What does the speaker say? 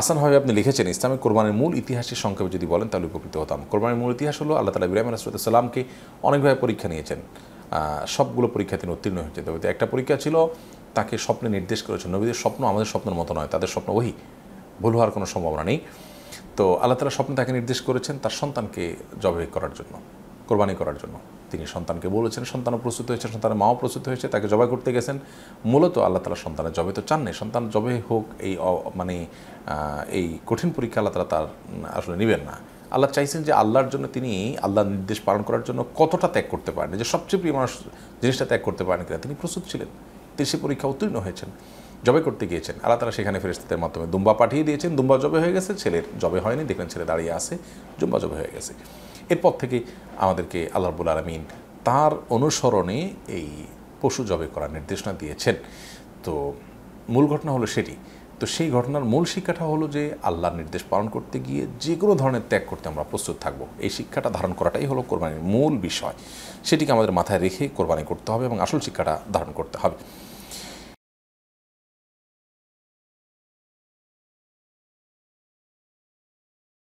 আসান ভাবে আপনি লিখেছেন ইসলামের কোরবানির মূল ইতিহাসের সংক্ষেপে যদি বলেন তাহলে উপকৃত হতাম কোরবানির মূল ইতিহাস হলো আল্লাহ তালা ইব্রাহিম সালামকে অনেকভাবে পরীক্ষা নিয়েছেন সবগুলো পরীক্ষা তিনি উত্তীর্ণ হয়েছেন তবে একটা পরীক্ষা ছিল তাকে স্বপ্নে নির্দেশ করেছেন নবীদের স্বপ্ন আমাদের স্বপ্নের মতো নয় তাদের স্বপ্ন ওই ভুল হওয়ার কোনো সম্ভাবনা নেই তো আল্লাহ তালা স্বপ্নে তাকে নির্দেশ করেছেন তার সন্তানকে জবে করার জন্য কোরবানি করার জন্য তিনি সন্তানকে বলেছেন সন্তানও প্রস্তুত হয়েছে সন্তানের মাও প্রস্তুত হয়েছে তাকে জবাই করতে গেছেন মূলত আল্লাহ তালা সন্তানের জবে তো চাননি সন্তান জবে হোক এই মানে এই কঠিন পরীক্ষা আল্লাহ তালা তার আসলে নেবেন না আল্লাহ চাইছেন যে আল্লাহর জন্য তিনি আল্লাহর নির্দেশ পালন করার জন্য কতটা ত্যাগ করতে পারেন যে সবচেয়ে প্রিয় মানুষ জিনিসটা ত্যাগ করতে পারেন কিনা তিনি প্রস্তুত ছিলেন তিনি সে পরীক্ষা উত্তীর্ণ হয়েছেন জবে করতে গিয়েছেন আল্লাহ তারা সেখানে ফেরেস্তাদের মাধ্যমে দুম্বা পাঠিয়ে দিয়েছেন দুম্বা জবে হয়ে গেছে ছেলের জবে হয়নি দেখবেন ছেলে দাঁড়িয়ে আছে জুম্বা জবে হয়ে গেছে এরপর থেকে আমাদেরকে আল্লাহ রবুল আলমিন তার অনুসরণে এই পশু জবে করার নির্দেশনা দিয়েছেন তো মূল ঘটনা হলো সেটি তো সেই ঘটনার মূল শিক্ষাটা হলো যে আল্লাহর নির্দেশ পালন করতে গিয়ে যে কোনো ধরনের ত্যাগ করতে আমরা প্রস্তুত থাকব এই শিক্ষাটা ধারণ করাটাই হলো কোরবানির মূল বিষয় সেটিকে আমাদের মাথায় রেখে কোরবানি করতে হবে এবং আসল শিক্ষাটা ধারণ করতে হবে